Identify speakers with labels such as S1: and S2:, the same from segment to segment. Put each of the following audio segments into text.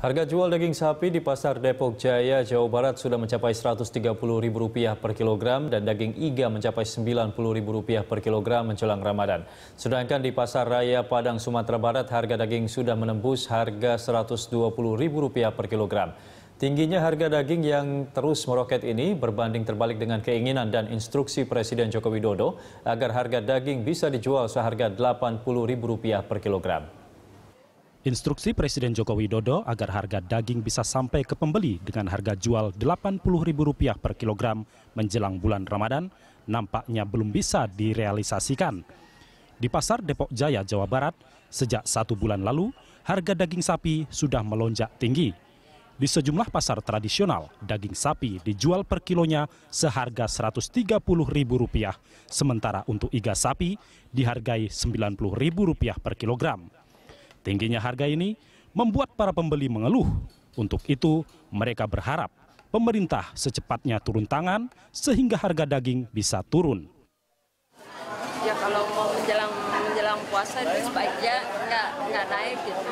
S1: Harga jual daging sapi di Pasar Depok Jaya, Jawa Barat sudah mencapai Rp130.000 per kilogram dan daging iga mencapai Rp90.000 per kilogram menjelang Ramadan. Sedangkan di Pasar Raya Padang, Sumatera Barat, harga daging sudah menembus harga Rp120.000 per kilogram. Tingginya harga daging yang terus meroket ini berbanding terbalik dengan keinginan dan instruksi Presiden Joko Widodo agar harga daging bisa dijual seharga Rp80.000 per kilogram.
S2: Instruksi Presiden Joko Widodo agar harga daging bisa sampai ke pembeli dengan harga jual Rp80.000 per kilogram menjelang bulan Ramadan nampaknya belum bisa direalisasikan. Di pasar Depok Jaya, Jawa Barat, sejak satu bulan lalu, harga daging sapi sudah melonjak tinggi. Di sejumlah pasar tradisional, daging sapi dijual per kilonya seharga Rp130.000, sementara untuk iga sapi dihargai Rp90.000 per kilogram. Tingginya harga ini membuat para pembeli mengeluh. Untuk itu, mereka berharap pemerintah secepatnya turun tangan sehingga harga daging bisa turun. Ya kalau mau menjelang menjelang puasa itu sebaiknya nggak nggak naik gitu.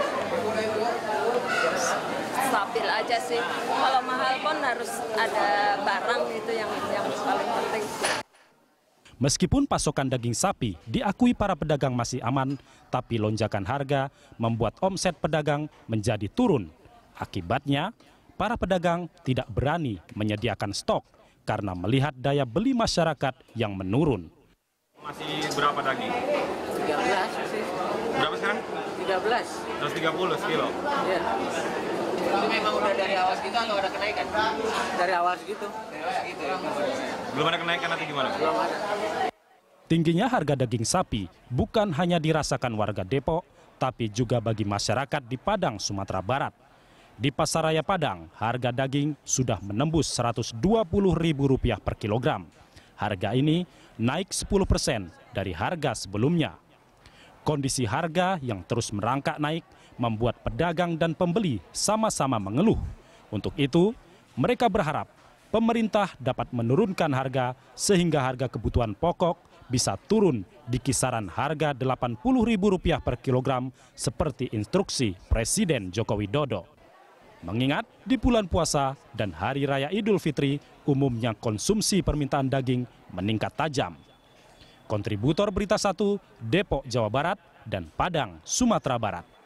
S2: Stabil aja sih. Kalau mahal pun harus ada barang itu yang yang paling penting. Meskipun pasokan daging sapi diakui para pedagang masih aman, tapi lonjakan harga membuat omset pedagang menjadi turun. Akibatnya, para pedagang tidak berani menyediakan stok karena melihat daya beli masyarakat yang menurun. Masih berapa daging?
S1: 13. Berapa sekarang? 13. 130 kilo. Iya itu memang udah dari awal segitu atau ada kenaikan? Dari awal segitu. Belum ada kenaikan nanti gimana? Belum ada.
S2: Tingginya harga daging sapi bukan hanya dirasakan warga Depok, tapi juga bagi masyarakat di Padang, Sumatera Barat. Di Pasar Raya Padang, harga daging sudah menembus Rp120.000 per kilogram. Harga ini naik 10 persen dari harga sebelumnya. Kondisi harga yang terus merangkak naik membuat pedagang dan pembeli sama-sama mengeluh. Untuk itu, mereka berharap pemerintah dapat menurunkan harga sehingga harga kebutuhan pokok bisa turun di kisaran harga Rp80.000 per kilogram seperti instruksi Presiden Joko Widodo. Mengingat di bulan puasa dan hari raya Idul Fitri, umumnya konsumsi permintaan daging meningkat tajam kontributor Berita Satu, Depok, Jawa Barat, dan Padang, Sumatera Barat.